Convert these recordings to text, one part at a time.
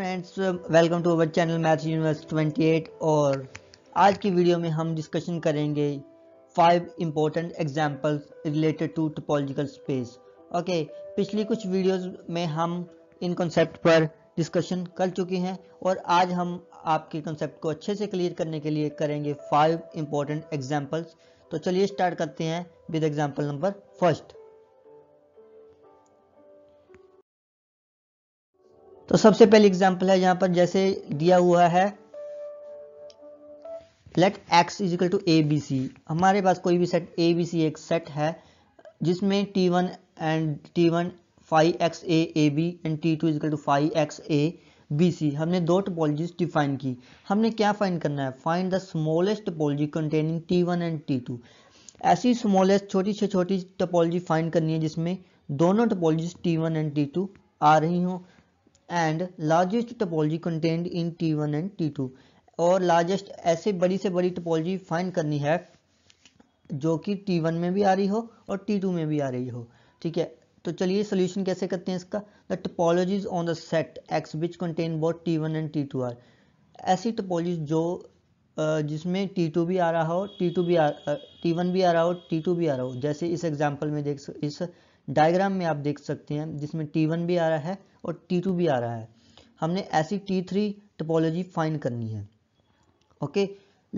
friends welcome to our channel math universe 28 और आज की वीडियो में हम डिस्कशन करेंगे five important examples related to topological space okay पिछली कुछ वीडियोस में हम इन कॉन्सेप्ट पर डिस्कशन कर चुके हैं और आज हम आपके कॉन्सेप्ट को अच्छे से क्लियर करने के लिए करेंगे फाइव इम्पोर्टेंट एग्जाम्पल्स तो चलिए स्टार्ट करते हैं विद एग्जाम्पल नंबर फर्स्ट तो सबसे पहले एग्जाम्पल है यहाँ पर जैसे दिया हुआ है let X equal to A B C हमारे पास कोई भी सेट ए बी सी एक सेट है जिसमें T one and T one phi X A A B and T two equal to phi X A B C हमने दो टोपोलॉजीज डिफाइन की हमने क्या फाइन करना है find the smallest topology containing T one and T two ऐसी smallest छोटी से छोटी टोपोलॉजी फाइन करनी है जिसमें दोनों topologies T one and T two आ रही हों and largest topology contained in T one and T two और लार्जेस्ट ऐसे बड़ी से बड़ी टोपोलॉजी फाइंड करनी है जो कि टी वन में भी आ रही हो और टी टू में भी आ रही हो ठीक है तो चलिए सोल्यूशन कैसे करते हैं इसका the topologies on the set X which contain both T one and T two are ऐसी टोपोलॉजी जो जिसमें टी टू भी आ रहा हो टी टू भी आ टी वन भी आ रहा हो टी टू भी आ रहा हो जैसे इस एग्जाम्पल में देख इस डायग्राम में आप देख सकते हैं जिसमें टी वन भी आ रहा है और टी टू भी आ रहा है हमने ऐसी टी थ्री टपोलॉजी फाइन करनी है ओके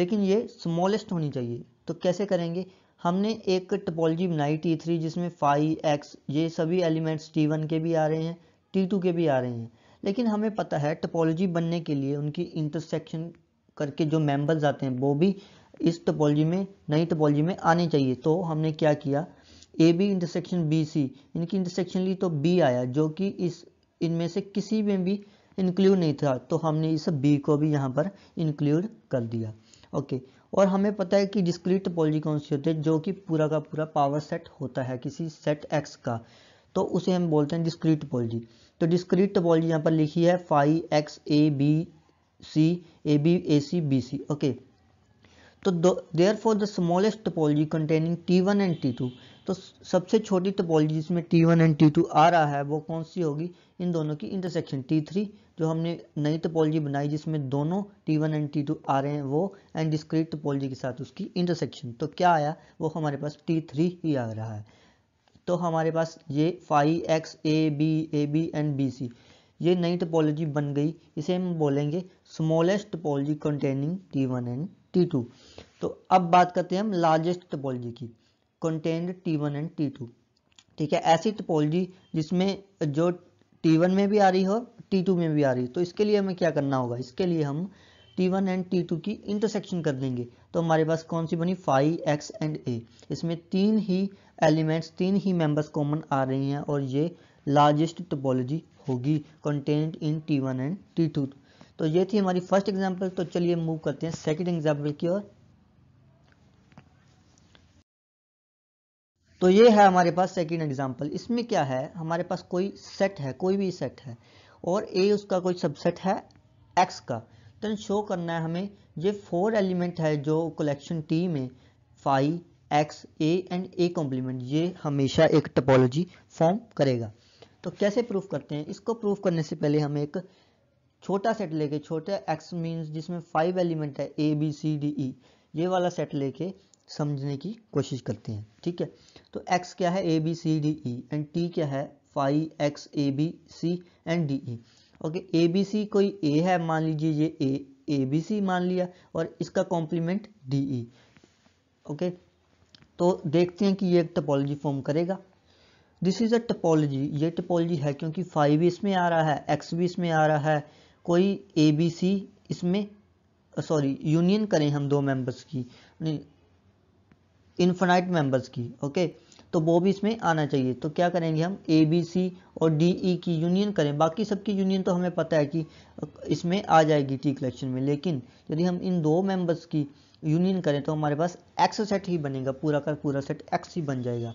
लेकिन ये स्मॉलेस्ट होनी चाहिए तो कैसे करेंगे हमने एक टपोलॉजी बनाई टी थ्री जिसमें फाइव एक्स ये सभी एलिमेंट्स टी वन के भी आ रहे हैं टी टू के भी आ रहे हैं लेकिन हमें पता है टपोलॉजी बनने के लिए उनकी इंटरसेक्शन करके जो मेंबर्स आते हैं वो भी इस टपोलॉजी में नई टपोलॉजी में आने चाहिए तो हमने क्या किया A B intersection B C इनकी इंटरसेक्शन ली तो बी आया जो कि इस इनमें से किसी में भी इंक्लूड नहीं था तो हमने इस बी को भी यहाँ पर इंक्लूड कर दिया ओके और हमें पता है कि डिस्क्रीट टोपोलॉजी कौन सी होती है जो कि पूरा का पूरा पावर सेट होता है किसी सेट एक्स का तो उसे हम बोलते हैं डिस्क्रीट टोपोलॉजी तो डिस्क्रीट टोपोलॉजी यहाँ पर लिखी है phi X A B C A B A C B C okay तो therefore the smallest topology containing T one and T two तो सबसे छोटी टोपोलॉजी जिसमें T one and T two आ रहा है वो कौन सी होगी इन दोनों की इंटरसेक्शन T3 जो हमने नई टपोलॉजी बनाई जिसमें दोनों T1 एंड T2 आ रहे हैं वो एंड डिस्क्रीट टपोलॉजी के साथ उसकी इंटरसेक्शन तो क्या आया वो हमारे पास T3 ही आ रहा है तो हमारे पास ये phi X A B A B and B C ये नई टपोलॉजी बन गई इसे हम बोलेंगे smallest topology containing T one and T two तो अब बात करते हैं हम लार्जेस्ट टपोलॉजी की contain T one and T two ठीक है ऐसी टपोलॉजी जिसमें जो टी वन में भी आ रही हो T2 टी टू में भी आ रही है तो इसके लिए हमें क्या करना होगा इसके लिए हम T one and T two की इंटरसेक्शन कर देंगे तो हमारे पास कौन सी बनी फाइव एक्स एंड ए इसमें तीन ही एलिमेंट्स तीन ही मेंबर्स कॉमन आ रहे हैं और ये लार्जेस्ट टोपोलॉजी होगी contained in T one and T two तो ये थी हमारी फर्स्ट एग्जाम्पल तो चलिए मूव करते हैं सेकेंड एग्जाम्पल की ओर तो ये है हमारे पास सेकेंड एग्जाम्पल इसमें क्या है हमारे पास कोई सेट है कोई भी सेट है और ए उसका कोई सबसेट है एक्स का तो शो करना है हमें ये फोर एलिमेंट है जो कलेक्शन टी में phi X A and A complement ये हमेशा एक टपोलॉजी फॉर्म करेगा तो कैसे प्रूफ करते हैं इसको प्रूफ करने से पहले हम एक छोटा सेट लेके छोटे एक्स मीन्स जिसमें फाइव एलिमेंट है ए बी सी डी ई ये वाला सेट लेके समझने की कोशिश करते हैं ठीक है तो एक्स क्या है A B C D E and T क्या है phi X A B C and D E okay A B C कोई ए है मान लीजिए ये ए ए बी सी मान लिया और इसका कॉम्प्लीमेंट डी ई ओके तो देखते हैं कि ये एक टपोलॉजी फॉर्म करेगा दिस इज़ अ टपोलॉजी ये टपोलॉजी है क्योंकि फाइव इसमें आ रहा है एक्स भी इसमें आ रहा है कोई ए बी सी इसमें सॉरी यूनियन करें हम दो मेंबर्स की इन्फिनाइट मेंबर्स की ओके तो वो भी इसमें आना चाहिए तो क्या करेंगे हम ए बी सी और डी ई e की यूनियन करें बाकी सबकी यूनियन तो हमें पता है कि इसमें आ जाएगी टी कलेक्शन में लेकिन यदि हम इन दो मेंबर्स की यूनियन करें तो हमारे पास एक्स सेट ही बनेगा पूरा का पूरा सेट एक्स ही बन जाएगा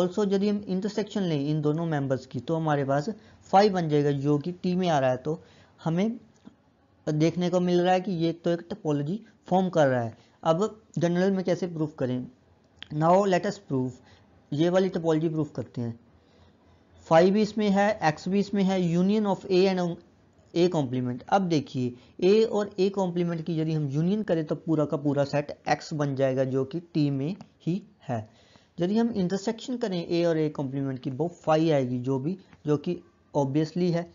ऑल्सो यदि हम इंटरसेक्शन लें इन दोनों मेंबर्स की तो हमारे पास फाइव बन जाएगा जो कि टी में आ रहा है तो हमें देखने को मिल रहा है कि ये तो एक टोपोलॉजी फॉर्म कर रहा है अब जनरल में कैसे प्रूफ करें नाउ लेट प्रूफ ये वाली टोपोलॉजी प्रूफ करते हैं फाइव बीस इसमें है एक्स भी इसमें है union of A and A complement अब देखिए ए और ए कॉम्प्लीमेंट की यदि हम यूनियन करें तो पूरा का पूरा सेट एक्स बन जाएगा जो कि टी में ही है यदि हम इंटरसेक्शन करें ए और ए कॉम्प्लीमेंट की वो फाइव आएगी जो भी जो कि ऑब्वियसली है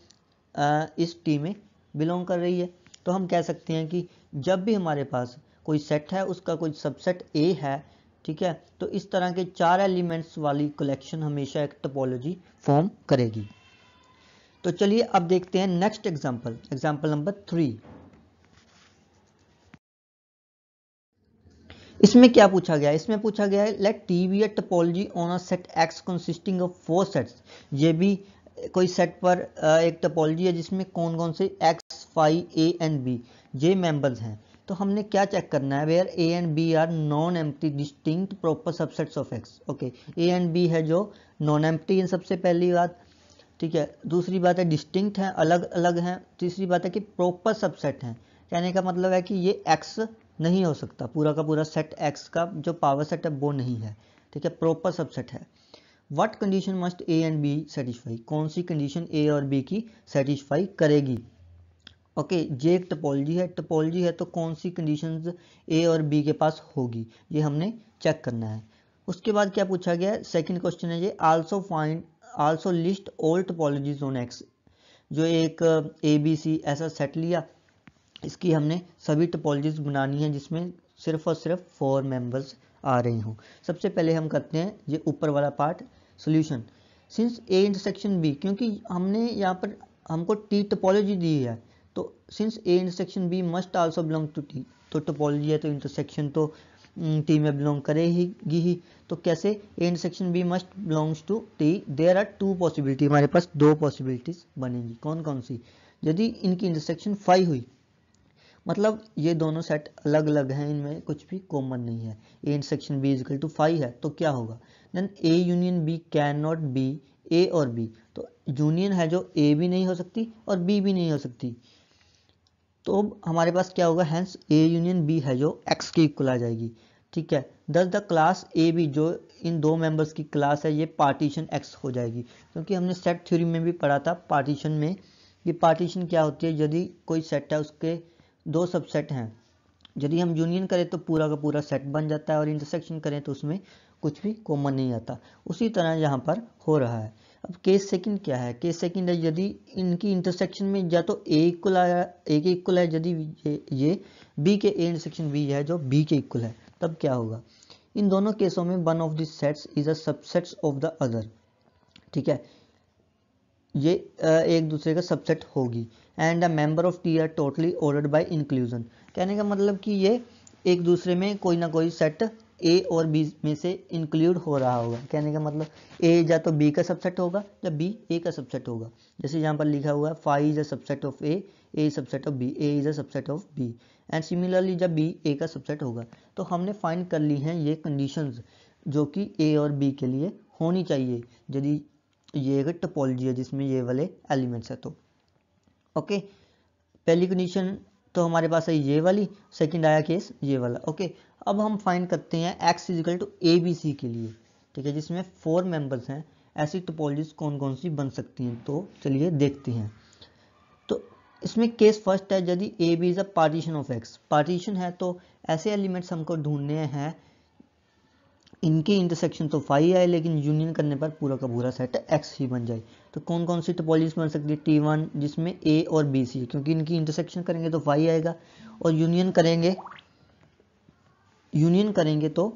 आ, इस टी में बिलोंग कर रही है तो हम कह सकते हैं कि जब भी हमारे पास कोई सेट है उसका कोई सबसेट ए है ठीक है तो इस तरह के चार एलिमेंट्स वाली कलेक्शन हमेशा एक टोपोलॉजी फॉर्म करेगी तो चलिए अब देखते हैं next example example number three इसमें क्या पूछा गया इसमें पूछा गया है let T be A on a set X consisting of four sets ये भी कोई सेट पर एक टोपोलॉजी है जिसमें कौन कौन से X phi A and B ये मेंबर्स हैं तो हमने क्या चेक करना है where A and B are non empty distinct proper subsets of X okay A and B है जो नॉन एम्प्टी इन सबसे पहली बात ठीक है दूसरी बात है डिस्टिंक्ट हैं अलग अलग हैं तीसरी बात है कि प्रॉपर सबसेट हैं कहने का मतलब है कि ये एक्स नहीं हो सकता पूरा का पूरा सेट एक्स का जो पावर सेट है वो नहीं है ठीक है प्रॉपर सबसेट है what condition must A and B satisfy कौन सी कंडीशन ए और बी की सेटिस्फाई करेगी ओके जे एक टपोलॉजी है टपोलॉजी है तो कौन सी कंडीशन ए और बी के पास होगी ये हमने चेक करना है उसके बाद क्या पूछा गया है सेकेंड क्वेश्चन है ये also find also list all topologies on X जो एक ए बी सी ऐसा सेट लिया इसकी हमने सभी टपोलॉजीज बनानी है जिसमें सिर्फ और सिर्फ फोर मेंबर्स आ रही हों सबसे पहले हम करते हैं ये ऊपर वाला part solution since A intersection B क्योंकि हमने यहाँ पर हमको टी टपोलॉजी दी है तो since A intersection B must also belong to T तो टोपोलॉजी है तो इंटरसेक्शन तो टी mm, में बिलोंग करेगी ही तो कैसे A intersection B must belongs to T there are two possibility हमारे पास दो पॉसिबिलिटीज बनेंगी कौन कौन सी यदि इनकी इंटरसेक्शन फाइव हुई मतलब ये दोनों सेट अलग अलग हैं इनमें कुछ भी कॉमन नहीं है A intersection B equal to phi है तो क्या होगा then A union B can not be A और बी तो यूनियन है जो ए भी नहीं हो सकती और बी भी नहीं हो सकती तो अब हमारे पास क्या होगा हैंस ए यूनियन बी है जो एक्स की इक्वल आ जाएगी ठीक है दस द क्लास ए बी जो इन दो मेंबर्स की क्लास है ये पार्टीशन एक्स हो जाएगी क्योंकि हमने सेट थ्योरी में भी पढ़ा था पार्टीशन में ये पार्टीशन क्या होती है यदि कोई सेट है उसके दो सबसेट हैं यदि हम यूनियन करें तो पूरा का पूरा सेट बन जाता है और इंटरसेक्शन करें तो उसमें कुछ भी कॉमन नहीं आता उसी तरह यहाँ पर हो रहा है अब केस सेकंड क्या है केस सेकंड है यदि इनकी इंटरसेक्शन में या तो ए इक्वल आया ए के इक्वल है यदि ये बी के ए इंटरसेक्शन बी है जो बी के इक्वल है तब क्या होगा इन दोनों केसों में one of the sets is a subsets of the other ठीक है ये एक दूसरे का सबसेट होगी and a member of T are totally ordered by inclusion कहने का मतलब कि ये एक दूसरे में कोई ना कोई सेट ए और बी में से इंक्लूड हो रहा होगा कहने का मतलब ए या तो बी का सबसेट होगा या बी ए का सबसेट होगा जैसे यहाँ पर लिखा हुआ है phi is a subset of A A subset of B A is a subset of B and similarly जब बी ए का सबसेट होगा तो हमने फाइन कर ली हैं ये कंडीशंस जो कि ए और बी के लिए होनी चाहिए यदि ये एक टपोलॉजी है जिसमें ये वाले एलिमेंट्स है तो ओके पहली कंडीशन तो हमारे पास है ये वाली सेकंड आया केस ये वाला ओके अब हम फाइंड करते हैं X equal to A B C के लिए ठीक है जिसमें फोर मेंबर्स हैं ऐसी टोपोलॉजी कौन कौन सी बन सकती हैं तो चलिए देखते हैं तो इसमें केस फर्स्ट है यदि A B is a partition of X partition है तो ऐसे एलिमेंट्स हमको ढूंढने हैं इनके इंटरसेक्शन तो फाइव आए लेकिन यूनियन करने पर पूरा का पूरा सेट एक्स ही बन जाए तो कौन कौन सी टोपोलॉजीज बन सकती है टी वन जिसमें ए और बी सी क्योंकि इनकी इंटरसेक्शन करेंगे तो फाइव आएगा और यूनियन करेंगे यूनियन करेंगे तो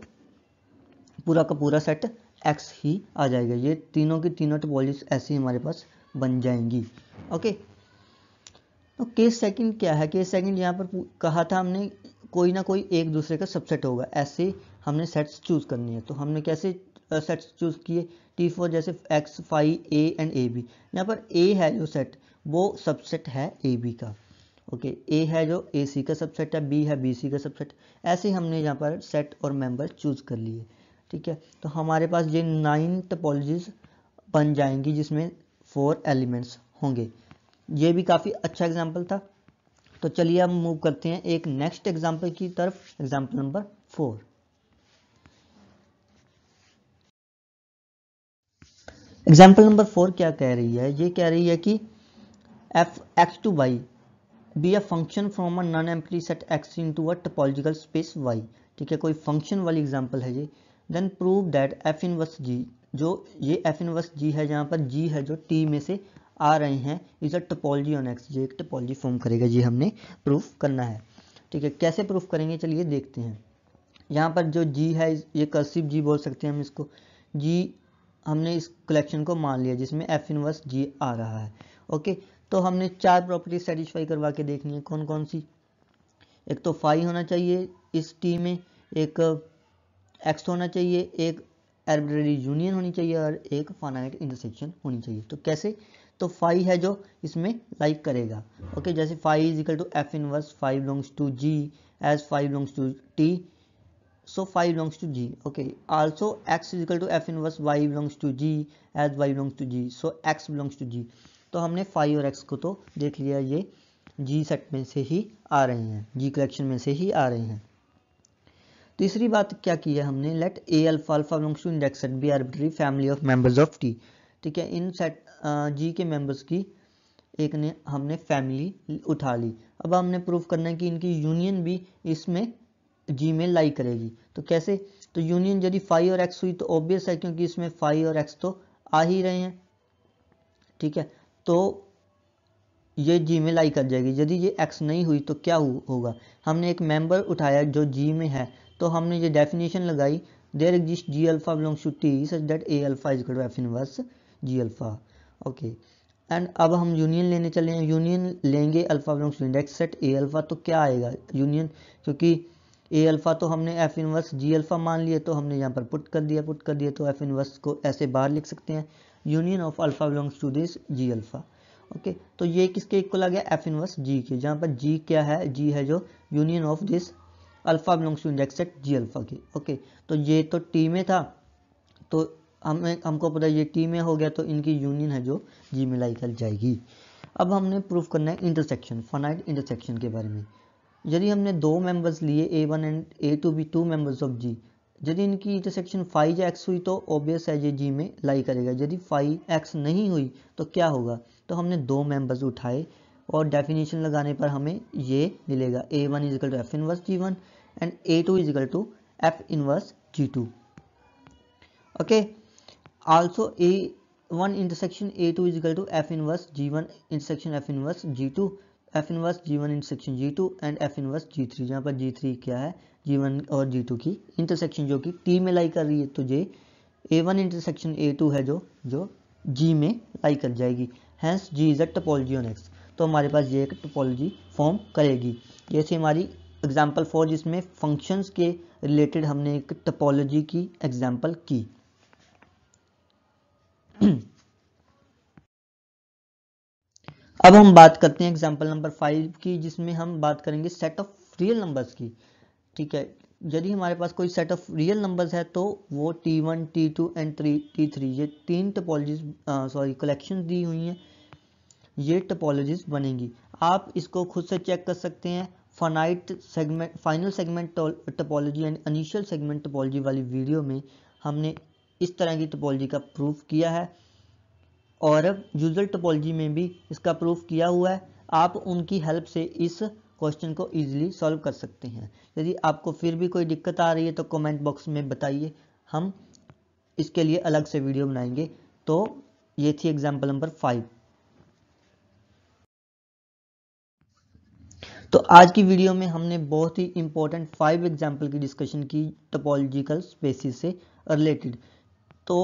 पूरा का पूरा सेट एक्स ही आ जाएगा ये तीनों की तीनों टोपोलॉजीज ऐसी हमारे पास बन जाएंगी ओके तो केस सेकंड क्या है केस सेकंड यहाँ पर कहा था हमने कोई ना कोई एक दूसरे का सबसेट होगा ऐसे हमने सेट्स चूज़ करनी है तो हमने कैसे सेट्स चूज़ किए टी फोर जैसे X phi A and A B यहाँ पर ए है जो सेट वो सबसेट है ए बी का ओके okay, ए है जो ए सी का सबसेट है बी है बी सी का सबसेट ऐसे हमने यहाँ पर सेट और मेंबर चूज़ कर लिए ठीक है तो हमारे पास ये नाइन टपोलॉजीज बन जाएंगी जिसमें फोर एलिमेंट्स होंगे ये भी काफ़ी अच्छा एग्जाम्पल था तो चलिए अब मूव करते हैं एक नेक्स्ट एग्जाम्पल की तरफ example number four example number four क्या कह रही है ये कह रही है कि F X to Y be a function from a non empty set X into a topological space Y ठीक है कोई फंक्शन वाली एग्जाम्पल है ये then prove that F inverse G जो ये एफ इनवर्स जी है जहाँ पर जी है जो टी में से आ रहे हैं is a topology on X ये एक टोपोलॉजी फॉर्म करेगा ये हमने प्रूफ करना है ठीक है कैसे प्रूफ करेंगे चलिए देखते हैं यहाँ पर जो जी है ये कर्सिव जी बोल सकते हैं हम इसको जी हमने इस कलेक्शन को मान लिया जिसमें एफ इनवर्स जी आ रहा है ओके तो हमने चार प्रॉपर्टी सेटिस्फाई करवा के देखनी है कौन कौन सी एक तो फाइव होना चाहिए इस टी में एक एक्स होना चाहिए एक एर्बिट्रेरी यूनियन होनी चाहिए और एक फाइनाइट इंटरसेक्शन होनी चाहिए तो कैसे तो फाइव है जो इसमें लाइक like करेगा ओके okay, जैसे phi is equal to F inverse phi belongs to G as phi belongs to T so phi belongs to g okay also x is equal to f inverse y belongs to g as y belongs to g so x belongs to g तो हमने five और x को तो देख लिया ये जी set में से ही आ रहे हैं जी कलेक्शन में से ही आ रहे हैं तीसरी बात क्या की है हमने let A alpha alpha belongs to index set be arbitrary family of members of T ठीक है इन सेट जी के मेंबर्स की एक ने हमने फैमिली उठा ली अब हमने प्रूफ करना है कि इनकी यूनियन भी इसमें जी मेल लाई करेगी तो कैसे तो यूनियन यदि फाइव और एक्स हुई तो ऑब्वियस है क्योंकि इसमें फाइव और एक्स तो आ ही रहे हैं ठीक है तो ये जी में लाई कर जाएगी यदि ये एक्स नहीं हुई तो क्या होगा हमने एक मेंबर उठाया जो जी में है तो हमने ये डेफिनेशन लगाई there exist G alpha belong to T such that A alpha is to F inverse G alpha okay and अब हम यूनियन लेने चले हैं यूनियन लेंगे alpha belong to index set A alpha तो क्या आएगा यूनियन क्योंकि ए अल्फ़ा तो हमने एफ इनवर्स जी अल्फ़ा मान लिया तो हमने यहाँ पर पुट कर दिया पुट कर दिया तो एफ इनवर्स को ऐसे बाहर लिख सकते हैं union of alpha belongs to this G alpha okay तो ये किसके इक्वल आ गया एफ इनवर्स जी के जहाँ पर जी क्या है जी है जो union of this alpha belongs to index set G alpha के ओके तो ये तो टी में था तो हमें हमको पता ये टी में हो गया तो इनकी यूनियन है जो जी में लाई कर जाएगी अब हमने प्रूफ करना है इंटरसेक्शन फनाइट इंटरसेक्शन के बारे में यदि हमने दो मेंबर्स लिए A one and A two be two members of G यदि इनकी इंटरसेक्शन फाइव या एक्स हुई तो ओबियस है ये जी में लाई करेगा यदि फाइव एक्स नहीं हुई तो क्या होगा तो हमने दो मेंबर्स उठाए और डेफिनेशन लगाने पर हमें ये मिलेगा A one equal to F inverse G one and A two equal to F inverse G two okay also A one intersection A two equal to F inverse G one intersection F inverse G two F inverse G one intersection G two and F inverse G three जहाँ पर जी three क्या है जी one और जी to की intersection जो कि T में lie कर रही है तो जे A one intersection A two है जो जो जी में लाई कर जाएगी hence G is a topology on X तो हमारे पास ये एक टपोलॉजी फॉर्म करेगी जैसे हमारी एग्जाम्पल फॉर जिसमें फंक्शंस के रिलेटेड हमने एक टपोलॉजी की एग्जाम्पल की अब हम बात करते हैं एग्जाम्पल नंबर फाइव की जिसमें हम बात करेंगे सेट ऑफ रियल नंबर्स की ठीक है यदि हमारे पास कोई सेट ऑफ रियल नंबर्स है तो वो T one T two and three T three ये तीन टपोलॉजीज सॉरी कलेक्शन दी हुई हैं ये टपोलॉजीज बनेंगी आप इसको खुद से चेक कर सकते हैं finite segment final segment topology and initial segment topology वाली वीडियो में हमने इस तरह की टपोलॉजी का प्रूफ किया है और अब यूजल टोपोलॉजी में भी इसका प्रूफ किया हुआ है आप उनकी हेल्प से इस क्वेश्चन को ईजिली सॉल्व कर सकते हैं यदि आपको फिर भी कोई दिक्कत आ रही है तो कमेंट बॉक्स में बताइए हम इसके लिए अलग से वीडियो बनाएंगे तो ये थी एग्जाम्पल नंबर फाइव तो आज की वीडियो में हमने बहुत ही इंपॉर्टेंट फाइव एग्जाम्पल की डिस्कशन की टोपोलॉजिकल स्पेसिस से रिलेटेड तो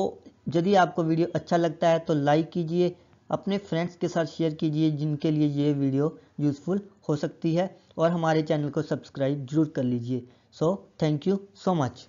यदि आपको वीडियो अच्छा लगता है तो लाइक कीजिए अपने फ्रेंड्स के साथ शेयर कीजिए जिनके लिए ये वीडियो यूज़फुल हो सकती है और हमारे चैनल को सब्सक्राइब जरूर कर लीजिए so thank you so much